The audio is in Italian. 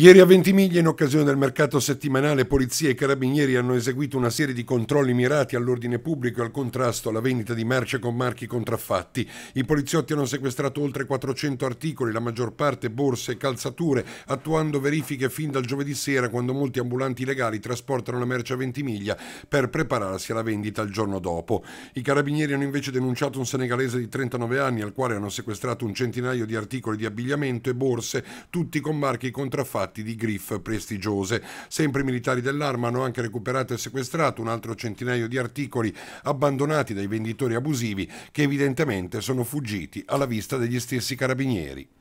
Ieri a Ventimiglia, in occasione del mercato settimanale, polizia e carabinieri hanno eseguito una serie di controlli mirati all'ordine pubblico e al contrasto alla vendita di merce con marchi contraffatti. I poliziotti hanno sequestrato oltre 400 articoli, la maggior parte borse e calzature, attuando verifiche fin dal giovedì sera quando molti ambulanti legali trasportano la merce a Ventimiglia per prepararsi alla vendita il giorno dopo. I carabinieri hanno invece denunciato un senegalese di 39 anni al quale hanno sequestrato un centinaio di articoli di abbigliamento e borse, tutti con marchi contraffatti infatti di griff prestigiose. Sempre i militari dell'arma hanno anche recuperato e sequestrato un altro centinaio di articoli abbandonati dai venditori abusivi che evidentemente sono fuggiti alla vista degli stessi carabinieri.